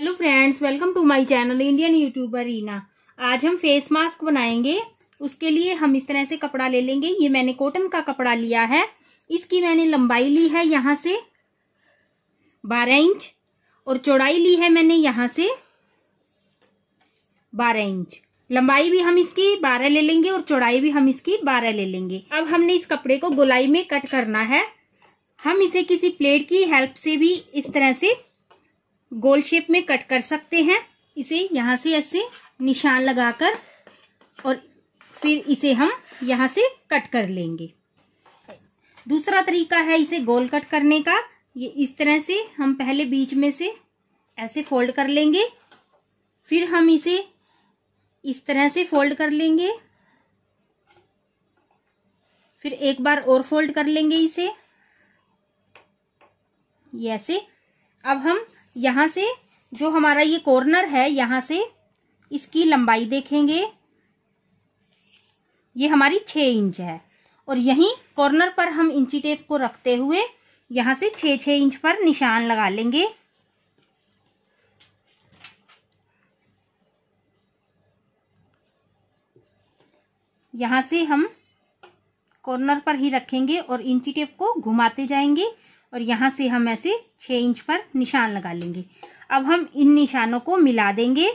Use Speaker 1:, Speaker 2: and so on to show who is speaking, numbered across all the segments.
Speaker 1: hello friends welcome to my channel Indian youtuber Reena आज हम face mask बनाएंगे उसके लिए हम इस तरह से कपड़ा ले लेंगे ये मैंने कॉटन का कपड़ा लिया है इसकी मैंने लंबाई ली है यहाँ से बारह इंच और चौड़ाई ली है मैंने यहाँ से बारह इंच लंबाई भी हम इसकी बारह ले लेंगे और चौड़ाई भी हम इसकी बारह ले लेंगे अब हमने इस कपड़े को गुलाई में कट करना है हम इसे किसी प्लेट की हेल्प से भी इस तरह से गोल शेप में कट कर सकते हैं इसे यहाँ से ऐसे निशान लगाकर और फिर इसे हम यहाँ से कट कर लेंगे दूसरा तरीका है इसे गोल कट करने का ये इस तरह से हम पहले बीच में से ऐसे फोल्ड कर लेंगे फिर हम इसे इस तरह से फोल्ड कर लेंगे फिर एक बार और फोल्ड कर लेंगे इसे ये ऐसे अब हम यहां से जो हमारा ये कॉर्नर है यहां से इसकी लंबाई देखेंगे ये हमारी छ इंच है और यहीं कॉर्नर पर हम इंची टेप को रखते हुए यहां से छ छ इंच पर निशान लगा लेंगे यहां से हम कॉर्नर पर ही रखेंगे और इंची टेप को घुमाते जाएंगे और यहाँ से हम ऐसे छः इंच पर निशान लगा लेंगे अब हम इन निशानों को मिला देंगे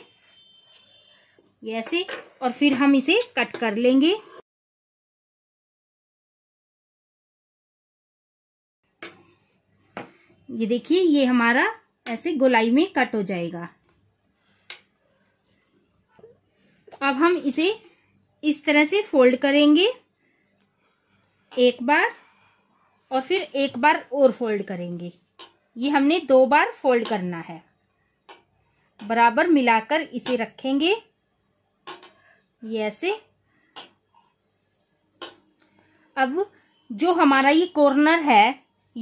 Speaker 2: ऐसे और फिर हम इसे कट कर लेंगे ये देखिए ये हमारा ऐसे गोलाई में कट हो
Speaker 1: जाएगा अब हम इसे इस तरह से फोल्ड करेंगे एक बार और फिर एक बार और फोल्ड करेंगे ये हमने दो बार फोल्ड करना है बराबर मिलाकर इसे रखेंगे ये ऐसे अब जो हमारा ये कॉर्नर है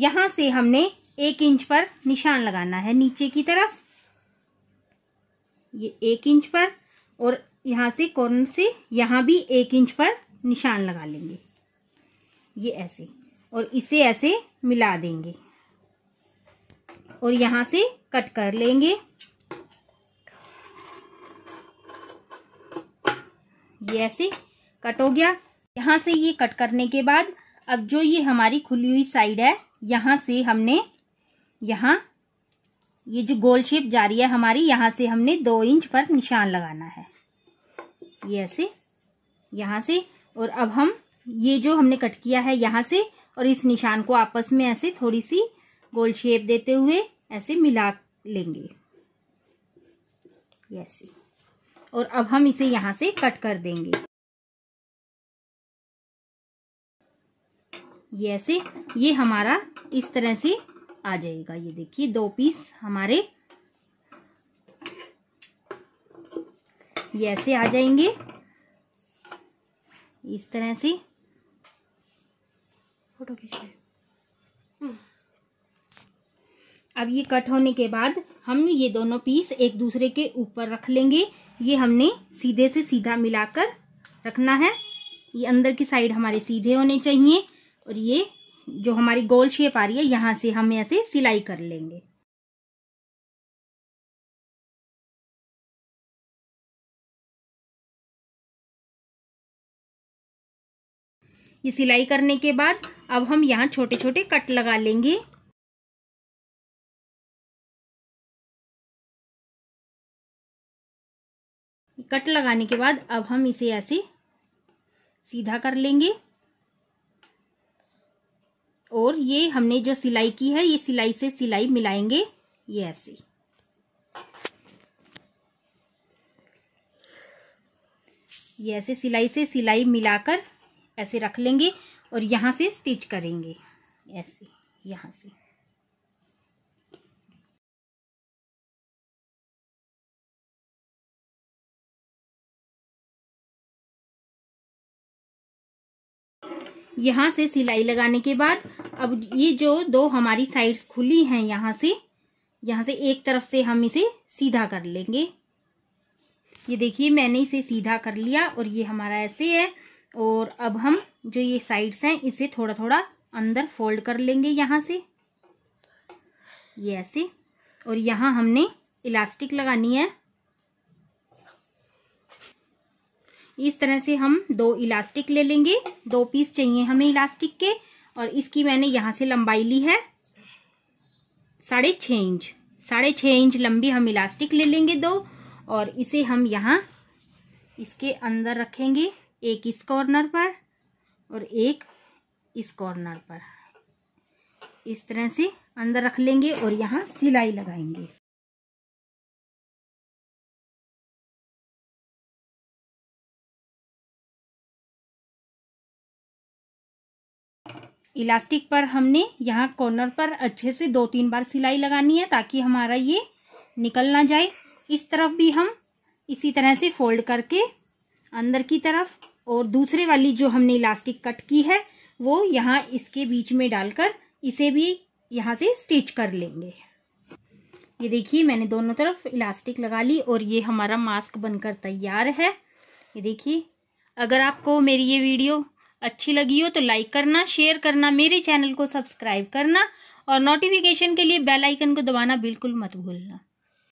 Speaker 1: यहां से हमने एक इंच पर निशान लगाना है नीचे की तरफ ये एक इंच पर और यहां से कॉर्नर से यहां भी एक इंच पर निशान लगा लेंगे ये ऐसे और इसे ऐसे मिला देंगे और यहां से कट कर लेंगे ये ऐसे कट हो गया यहां से ये कट करने के बाद अब जो ये हमारी खुली हुई साइड है यहां से हमने यहां ये जो गोल शेप जा रही है हमारी यहां से हमने दो इंच पर निशान लगाना है ये ऐसे यहां से और अब हम ये जो हमने कट किया है यहां से और इस निशान को आपस में ऐसे थोड़ी सी गोल शेप देते हुए ऐसे मिला लेंगे ऐसे और अब हम इसे यहां से कट कर देंगे ये ऐसे ये हमारा इस तरह से आ जाएगा ये देखिए दो पीस हमारे ये ऐसे आ जाएंगे इस तरह से फोटो खींचना अब ये कट होने के बाद हम ये दोनों पीस एक दूसरे के ऊपर रख लेंगे ये हमने सीधे से सीधा मिलाकर रखना है ये अंदर की साइड हमारे सीधे होने चाहिए और ये जो हमारी
Speaker 2: गोल शेप आ रही है यहाँ से हम ऐसे सिलाई कर लेंगे ये सिलाई करने के बाद अब हम यहाँ छोटे छोटे कट लगा लेंगे कट लगाने के बाद अब हम इसे ऐसे
Speaker 1: सीधा कर लेंगे और ये हमने जो सिलाई की है ये सिलाई से सिलाई मिलाएंगे ये ऐसे ये ऐसे सिलाई से सिलाई मिलाकर ऐसे रख लेंगे और यहाँ से स्टिच करेंगे
Speaker 2: ऐसे यहाँ से यहाँ से सिलाई लगाने के बाद अब
Speaker 1: ये जो दो हमारी साइड्स खुली हैं यहाँ से यहाँ से एक तरफ से हम इसे सीधा कर लेंगे ये देखिए मैंने इसे सीधा कर लिया और ये हमारा ऐसे है और अब हम जो ये साइड्स हैं इसे थोड़ा थोड़ा अंदर फोल्ड कर लेंगे यहाँ से ये ऐसे और यहाँ हमने इलास्टिक लगानी है इस तरह से हम दो इलास्टिक ले लेंगे दो पीस चाहिए हमें इलास्टिक के और इसकी मैंने यहाँ से लंबाई ली है साढ़े छः इंच साढ़े छः इंच लंबी हम इलास्टिक ले लेंगे दो और इसे हम यहाँ इसके अंदर रखेंगे एक इस कॉर्नर पर और एक इस कॉर्नर पर
Speaker 2: इस तरह से अंदर रख लेंगे और यहाँ सिलाई लगाएंगे इलास्टिक पर हमने
Speaker 1: यहाँ कॉर्नर पर अच्छे से दो तीन बार सिलाई लगानी है ताकि हमारा ये निकल ना जाए इस तरफ भी हम इसी तरह से फोल्ड करके अंदर की तरफ और दूसरे वाली जो हमने इलास्टिक कट की है वो यहाँ इसके बीच में डालकर इसे भी यहाँ से स्टिच कर लेंगे ये देखिए मैंने दोनों तरफ इलास्टिक लगा ली और ये हमारा मास्क बनकर तैयार है ये देखिए अगर आपको मेरी ये वीडियो अच्छी लगी हो तो लाइक करना शेयर करना मेरे चैनल को सब्सक्राइब करना और नोटिफिकेशन के लिए बेल आइकन को दबाना बिल्कुल मत भूलना